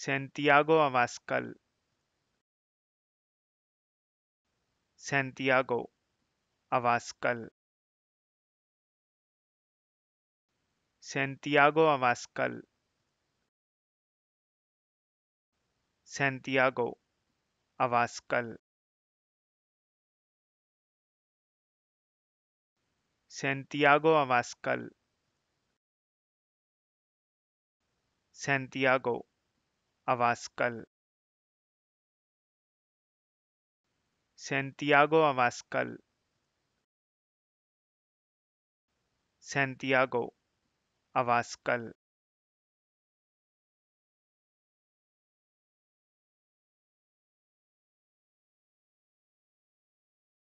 Santiago Abascal Santiago Abascal Santiago Abascal Santiago Abascal Santiago Abascal Santiago Abascal Santiago Abascal Santiago अवास्कल